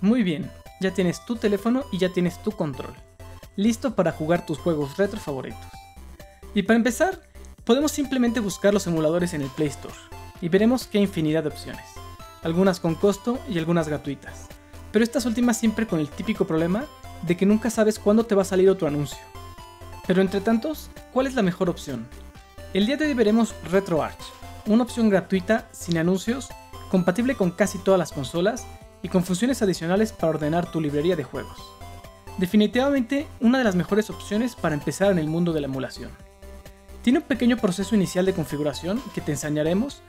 Muy bien, ya tienes tu teléfono y ya tienes tu control. Listo para jugar tus juegos retro favoritos. Y para empezar, podemos simplemente buscar los emuladores en el Play Store y veremos qué infinidad de opciones, algunas con costo y algunas gratuitas. Pero estas últimas siempre con el típico problema de que nunca sabes cuándo te va a salir otro anuncio. Pero entre tantos, ¿cuál es la mejor opción? El día de hoy veremos RetroArch, una opción gratuita sin anuncios, compatible con casi todas las consolas y con funciones adicionales para ordenar tu librería de juegos. Definitivamente una de las mejores opciones para empezar en el mundo de la emulación. Tiene un pequeño proceso inicial de configuración que te enseñaremos,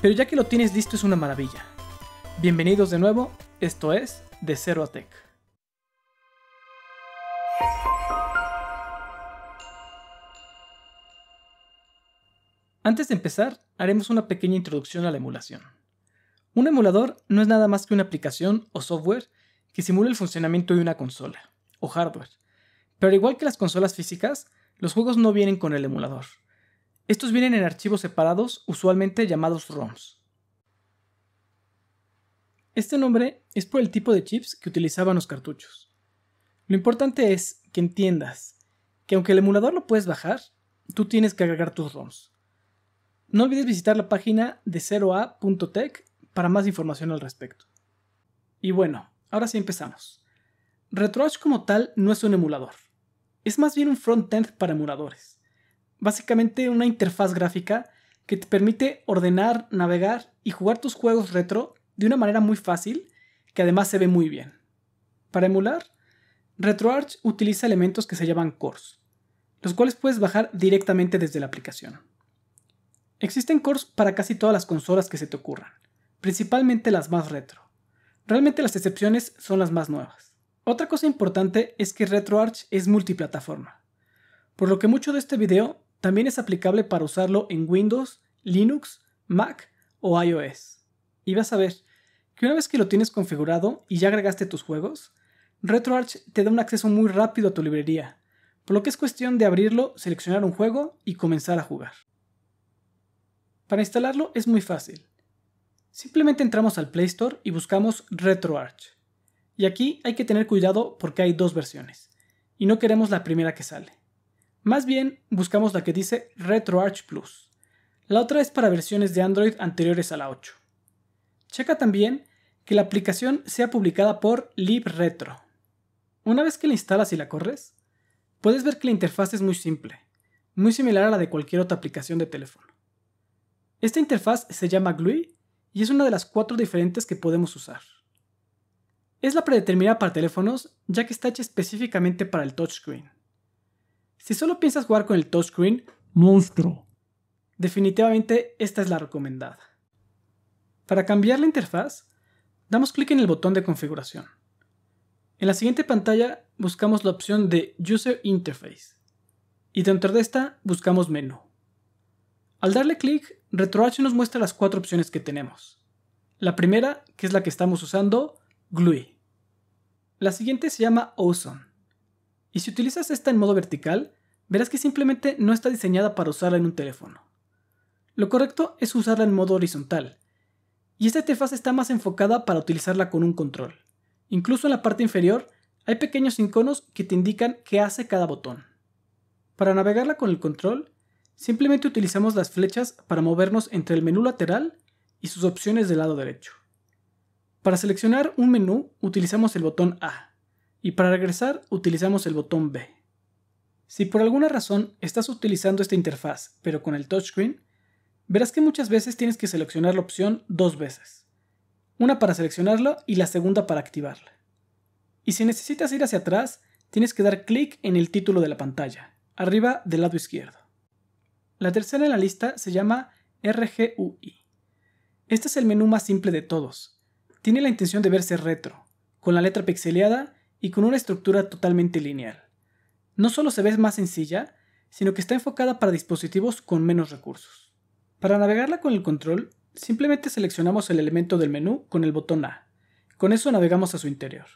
pero ya que lo tienes listo es una maravilla. Bienvenidos de nuevo, esto es De Cero a Tech. Antes de empezar, haremos una pequeña introducción a la emulación. Un emulador no es nada más que una aplicación o software que simula el funcionamiento de una consola o hardware. Pero igual que las consolas físicas, los juegos no vienen con el emulador. Estos vienen en archivos separados, usualmente llamados ROMs. Este nombre es por el tipo de chips que utilizaban los cartuchos. Lo importante es que entiendas que aunque el emulador lo puedes bajar, tú tienes que agregar tus ROMs. No olvides visitar la página de 0a.tech para más información al respecto. Y bueno, ahora sí empezamos. RetroArch como tal no es un emulador, es más bien un frontend para emuladores. Básicamente una interfaz gráfica que te permite ordenar, navegar y jugar tus juegos retro de una manera muy fácil que además se ve muy bien. Para emular, RetroArch utiliza elementos que se llaman cores, los cuales puedes bajar directamente desde la aplicación. Existen cores para casi todas las consolas que se te ocurran, principalmente las más retro. Realmente las excepciones son las más nuevas. Otra cosa importante es que RetroArch es multiplataforma, por lo que mucho de este video también es aplicable para usarlo en Windows, Linux, Mac o iOS. Y vas a ver que una vez que lo tienes configurado y ya agregaste tus juegos, RetroArch te da un acceso muy rápido a tu librería, por lo que es cuestión de abrirlo, seleccionar un juego y comenzar a jugar. Para instalarlo es muy fácil. Simplemente entramos al Play Store y buscamos RetroArch. Y aquí hay que tener cuidado porque hay dos versiones, y no queremos la primera que sale. Más bien, buscamos la que dice RetroArch Plus. La otra es para versiones de Android anteriores a la 8. Checa también que la aplicación sea publicada por LibRetro. Una vez que la instalas y la corres, puedes ver que la interfaz es muy simple, muy similar a la de cualquier otra aplicación de teléfono. Esta interfaz se llama Gui y es una de las cuatro diferentes que podemos usar. Es la predeterminada para teléfonos ya que está hecha específicamente para el touchscreen. Si solo piensas jugar con el touchscreen, monstruo. Definitivamente esta es la recomendada. Para cambiar la interfaz, damos clic en el botón de configuración. En la siguiente pantalla buscamos la opción de User Interface y dentro de esta buscamos menú. Al darle clic RetroArch nos muestra las cuatro opciones que tenemos. La primera, que es la que estamos usando, GLUI. La siguiente se llama Ozone. Y si utilizas esta en modo vertical, verás que simplemente no está diseñada para usarla en un teléfono. Lo correcto es usarla en modo horizontal. Y esta interfaz está más enfocada para utilizarla con un control. Incluso en la parte inferior hay pequeños iconos que te indican qué hace cada botón. Para navegarla con el control, Simplemente utilizamos las flechas para movernos entre el menú lateral y sus opciones del lado derecho. Para seleccionar un menú utilizamos el botón A y para regresar utilizamos el botón B. Si por alguna razón estás utilizando esta interfaz pero con el touchscreen, verás que muchas veces tienes que seleccionar la opción dos veces. Una para seleccionarlo y la segunda para activarla. Y si necesitas ir hacia atrás, tienes que dar clic en el título de la pantalla, arriba del lado izquierdo. La tercera en la lista se llama RGUI. Este es el menú más simple de todos. Tiene la intención de verse retro, con la letra pixeleada y con una estructura totalmente lineal. No solo se ve más sencilla, sino que está enfocada para dispositivos con menos recursos. Para navegarla con el control, simplemente seleccionamos el elemento del menú con el botón A. Con eso navegamos a su interior.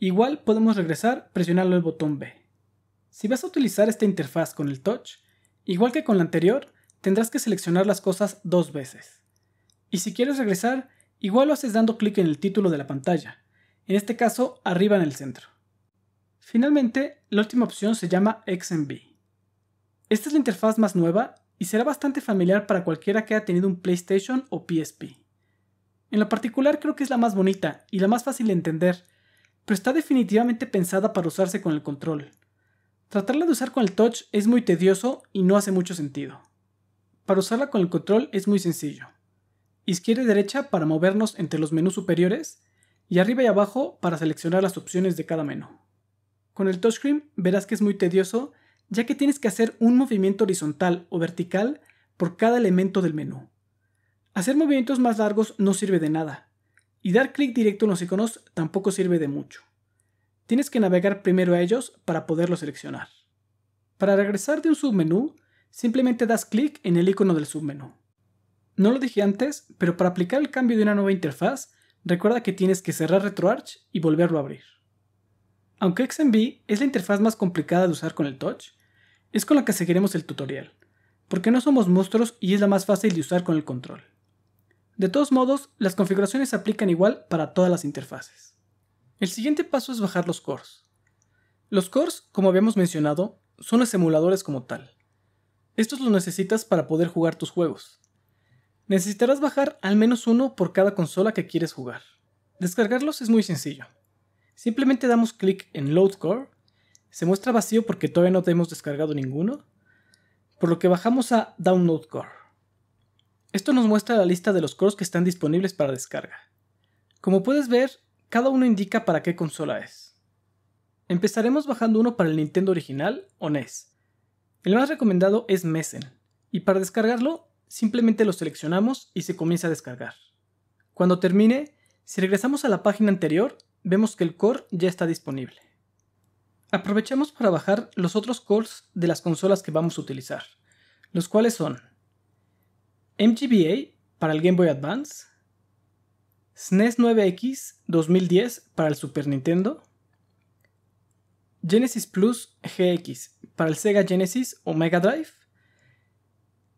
Igual podemos regresar presionando el botón B. Si vas a utilizar esta interfaz con el touch, Igual que con la anterior, tendrás que seleccionar las cosas dos veces. Y si quieres regresar, igual lo haces dando clic en el título de la pantalla, en este caso arriba en el centro. Finalmente, la última opción se llama XMB. Esta es la interfaz más nueva y será bastante familiar para cualquiera que haya tenido un PlayStation o PSP. En lo particular creo que es la más bonita y la más fácil de entender, pero está definitivamente pensada para usarse con el control. Tratarla de usar con el touch es muy tedioso y no hace mucho sentido. Para usarla con el control es muy sencillo. Izquierda y derecha para movernos entre los menús superiores y arriba y abajo para seleccionar las opciones de cada menú. Con el touchscreen verás que es muy tedioso ya que tienes que hacer un movimiento horizontal o vertical por cada elemento del menú. Hacer movimientos más largos no sirve de nada, y dar clic directo en los iconos tampoco sirve de mucho. Tienes que navegar primero a ellos para poderlo seleccionar. Para regresar de un submenú, simplemente das clic en el icono del submenú. No lo dije antes, pero para aplicar el cambio de una nueva interfaz, recuerda que tienes que cerrar RetroArch y volverlo a abrir. Aunque XMB es la interfaz más complicada de usar con el touch, es con la que seguiremos el tutorial, porque no somos monstruos y es la más fácil de usar con el control. De todos modos, las configuraciones se aplican igual para todas las interfaces. El siguiente paso es bajar los cores. Los cores, como habíamos mencionado, son los emuladores como tal. Estos los necesitas para poder jugar tus juegos. Necesitarás bajar al menos uno por cada consola que quieres jugar. Descargarlos es muy sencillo. Simplemente damos clic en Load Core, se muestra vacío porque todavía no te hemos descargado ninguno, por lo que bajamos a Download Core. Esto nos muestra la lista de los cores que están disponibles para descarga. Como puedes ver, cada uno indica para qué consola es. Empezaremos bajando uno para el Nintendo original o NES. El más recomendado es Messen, y para descargarlo simplemente lo seleccionamos y se comienza a descargar. Cuando termine, si regresamos a la página anterior, vemos que el core ya está disponible. Aprovechamos para bajar los otros cores de las consolas que vamos a utilizar, los cuales son MGBA para el Game Boy Advance, SNES 9X 2010 para el Super Nintendo, Genesis Plus GX para el Sega Genesis o Mega Drive,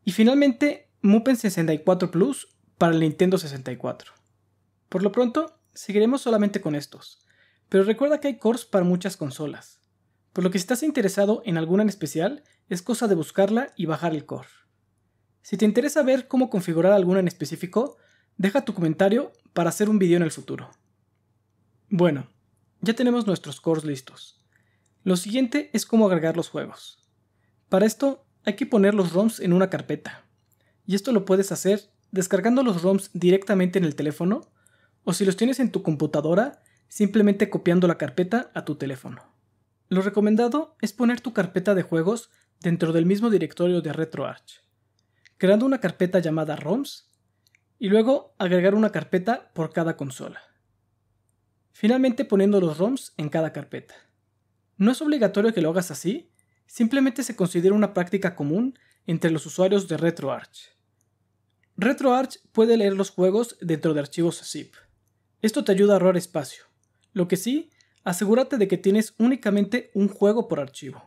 y finalmente Mupen 64 Plus para el Nintendo 64. Por lo pronto, seguiremos solamente con estos, pero recuerda que hay cores para muchas consolas, por lo que si estás interesado en alguna en especial, es cosa de buscarla y bajar el core. Si te interesa ver cómo configurar alguna en específico, Deja tu comentario para hacer un video en el futuro. Bueno, ya tenemos nuestros cores listos. Lo siguiente es cómo agregar los juegos. Para esto hay que poner los ROMs en una carpeta. Y esto lo puedes hacer descargando los ROMs directamente en el teléfono o si los tienes en tu computadora, simplemente copiando la carpeta a tu teléfono. Lo recomendado es poner tu carpeta de juegos dentro del mismo directorio de RetroArch. Creando una carpeta llamada ROMs y luego agregar una carpeta por cada consola. Finalmente poniendo los ROMs en cada carpeta. No es obligatorio que lo hagas así, simplemente se considera una práctica común entre los usuarios de RetroArch. RetroArch puede leer los juegos dentro de archivos zip. Esto te ayuda a ahorrar espacio. Lo que sí, asegúrate de que tienes únicamente un juego por archivo.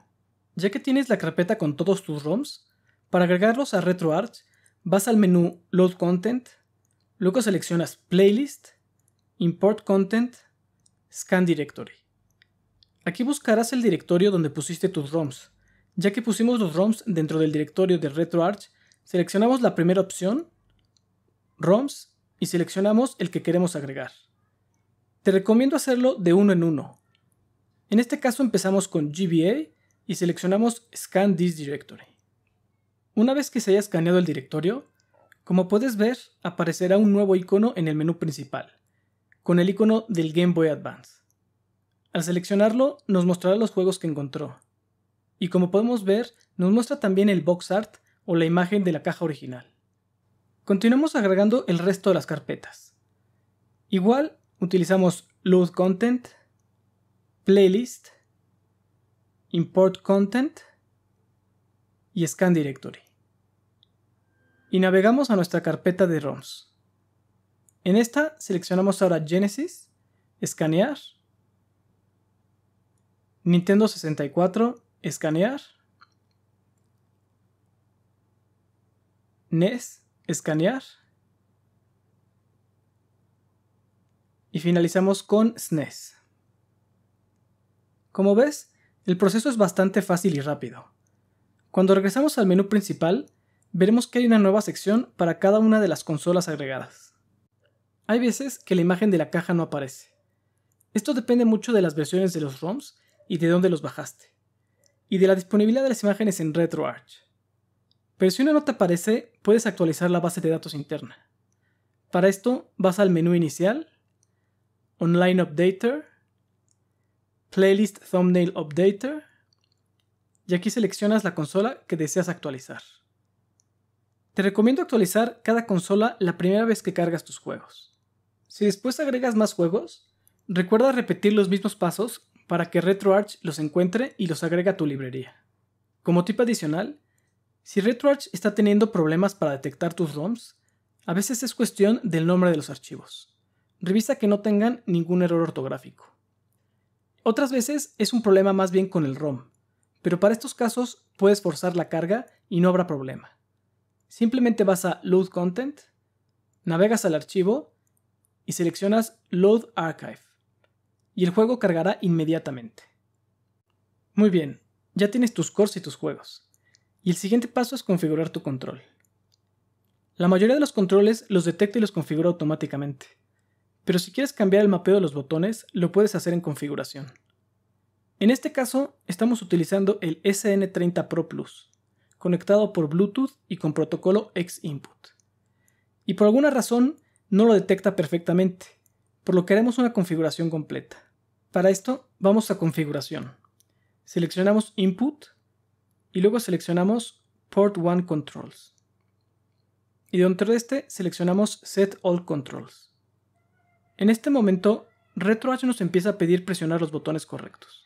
Ya que tienes la carpeta con todos tus ROMs, para agregarlos a RetroArch vas al menú Load Content, luego seleccionas Playlist, Import Content, Scan Directory. Aquí buscarás el directorio donde pusiste tus ROMs. Ya que pusimos los ROMs dentro del directorio de RetroArch, seleccionamos la primera opción, ROMs, y seleccionamos el que queremos agregar. Te recomiendo hacerlo de uno en uno. En este caso empezamos con GBA y seleccionamos Scan This Directory. Una vez que se haya escaneado el directorio, como puedes ver, aparecerá un nuevo icono en el menú principal, con el icono del Game Boy Advance. Al seleccionarlo, nos mostrará los juegos que encontró. Y como podemos ver, nos muestra también el box art o la imagen de la caja original. Continuamos agregando el resto de las carpetas. Igual, utilizamos Load Content, Playlist, Import Content y Scan Directory y navegamos a nuestra carpeta de ROMs. En esta seleccionamos ahora Genesis, escanear, Nintendo 64, escanear, NES, escanear, y finalizamos con SNES. E Como ves, el proceso es bastante fácil y rápido. Cuando regresamos al menú principal, veremos que hay una nueva sección para cada una de las consolas agregadas. Hay veces que la imagen de la caja no aparece. Esto depende mucho de las versiones de los ROMs y de dónde los bajaste, y de la disponibilidad de las imágenes en RetroArch. Pero si una no te aparece, puedes actualizar la base de datos interna. Para esto, vas al menú inicial, Online Updater, Playlist Thumbnail Updater, y aquí seleccionas la consola que deseas actualizar. Te recomiendo actualizar cada consola la primera vez que cargas tus juegos. Si después agregas más juegos, recuerda repetir los mismos pasos para que RetroArch los encuentre y los agrega a tu librería. Como tip adicional, si RetroArch está teniendo problemas para detectar tus ROMs, a veces es cuestión del nombre de los archivos. Revisa que no tengan ningún error ortográfico. Otras veces es un problema más bien con el ROM, pero para estos casos puedes forzar la carga y no habrá problema. Simplemente vas a Load Content, navegas al archivo y seleccionas Load Archive y el juego cargará inmediatamente. Muy bien, ya tienes tus cores y tus juegos. Y el siguiente paso es configurar tu control. La mayoría de los controles los detecta y los configura automáticamente, pero si quieres cambiar el mapeo de los botones, lo puedes hacer en configuración. En este caso, estamos utilizando el SN30 Pro Plus, conectado por Bluetooth y con protocolo X-Input. Y por alguna razón no lo detecta perfectamente, por lo que haremos una configuración completa. Para esto vamos a configuración. Seleccionamos Input y luego seleccionamos Port One Controls. Y dentro de este seleccionamos Set All Controls. En este momento, RetroH nos empieza a pedir presionar los botones correctos.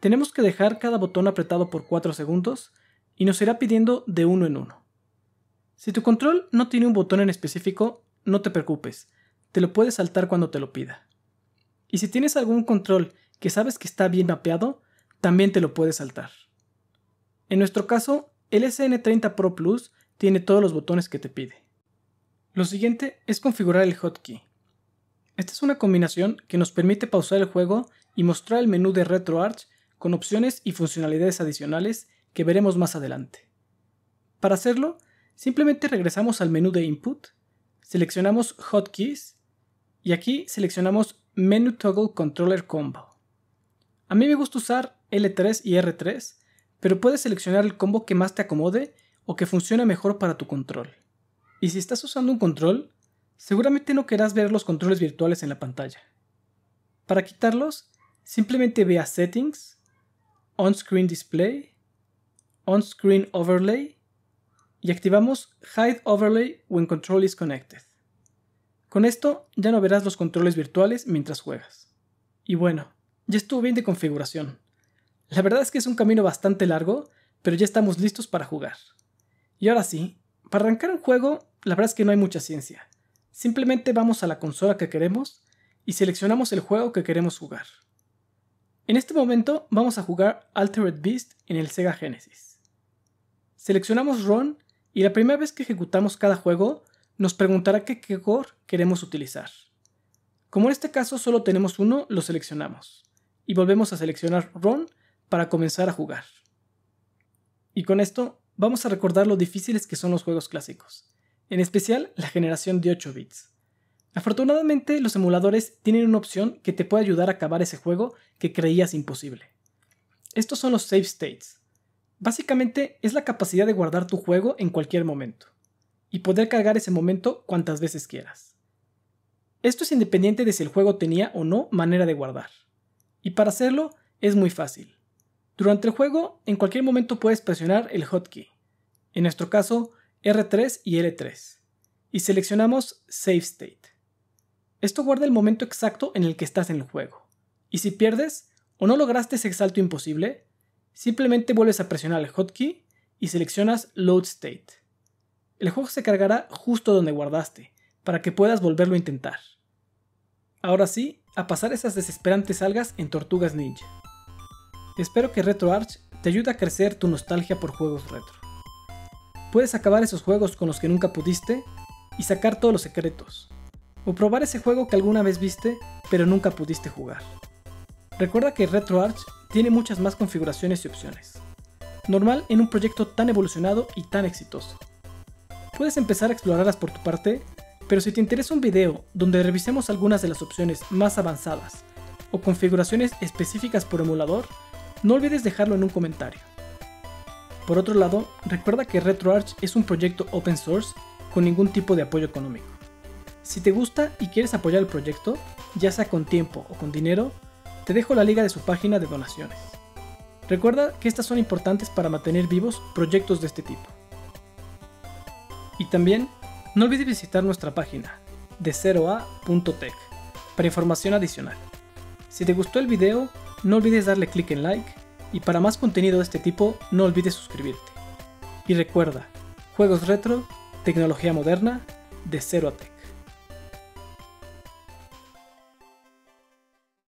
Tenemos que dejar cada botón apretado por 4 segundos y nos irá pidiendo de uno en uno. Si tu control no tiene un botón en específico, no te preocupes, te lo puedes saltar cuando te lo pida. Y si tienes algún control que sabes que está bien mapeado, también te lo puedes saltar. En nuestro caso, el SN30 Pro Plus tiene todos los botones que te pide. Lo siguiente es configurar el hotkey. Esta es una combinación que nos permite pausar el juego y mostrar el menú de RetroArch con opciones y funcionalidades adicionales que veremos más adelante. Para hacerlo, simplemente regresamos al menú de Input, seleccionamos Hotkeys y aquí seleccionamos Menu Toggle Controller Combo. A mí me gusta usar L3 y R3, pero puedes seleccionar el combo que más te acomode o que funcione mejor para tu control. Y si estás usando un control, seguramente no querrás ver los controles virtuales en la pantalla. Para quitarlos, simplemente ve a Settings, On Screen Display On-Screen Overlay y activamos Hide Overlay when Control is Connected. Con esto ya no verás los controles virtuales mientras juegas. Y bueno, ya estuvo bien de configuración. La verdad es que es un camino bastante largo, pero ya estamos listos para jugar. Y ahora sí, para arrancar un juego, la verdad es que no hay mucha ciencia. Simplemente vamos a la consola que queremos y seleccionamos el juego que queremos jugar. En este momento vamos a jugar Altered Beast en el Sega Genesis. Seleccionamos Run y la primera vez que ejecutamos cada juego, nos preguntará qué core queremos utilizar. Como en este caso solo tenemos uno, lo seleccionamos y volvemos a seleccionar Run para comenzar a jugar. Y con esto vamos a recordar lo difíciles que son los juegos clásicos, en especial la generación de 8 bits. Afortunadamente los emuladores tienen una opción que te puede ayudar a acabar ese juego que creías imposible. Estos son los save states, Básicamente es la capacidad de guardar tu juego en cualquier momento y poder cargar ese momento cuantas veces quieras. Esto es independiente de si el juego tenía o no manera de guardar. Y para hacerlo es muy fácil. Durante el juego, en cualquier momento puedes presionar el hotkey, en nuestro caso R3 y L3, y seleccionamos Save State. Esto guarda el momento exacto en el que estás en el juego, y si pierdes o no lograste ese salto imposible, Simplemente vuelves a presionar el hotkey y seleccionas Load State. El juego se cargará justo donde guardaste, para que puedas volverlo a intentar. Ahora sí, a pasar esas desesperantes algas en Tortugas Ninja. Espero que RetroArch te ayude a crecer tu nostalgia por juegos retro. Puedes acabar esos juegos con los que nunca pudiste y sacar todos los secretos, o probar ese juego que alguna vez viste pero nunca pudiste jugar. Recuerda que RetroArch tiene muchas más configuraciones y opciones. Normal en un proyecto tan evolucionado y tan exitoso. Puedes empezar a explorarlas por tu parte, pero si te interesa un video donde revisemos algunas de las opciones más avanzadas o configuraciones específicas por emulador, no olvides dejarlo en un comentario. Por otro lado, recuerda que RetroArch es un proyecto open source con ningún tipo de apoyo económico. Si te gusta y quieres apoyar el proyecto, ya sea con tiempo o con dinero, te dejo la liga de su página de donaciones. Recuerda que estas son importantes para mantener vivos proyectos de este tipo. Y también, no olvides visitar nuestra página de 0a.tech para información adicional. Si te gustó el video, no olvides darle clic en like y para más contenido de este tipo, no olvides suscribirte. Y recuerda, juegos retro, tecnología moderna, de 0 a tech.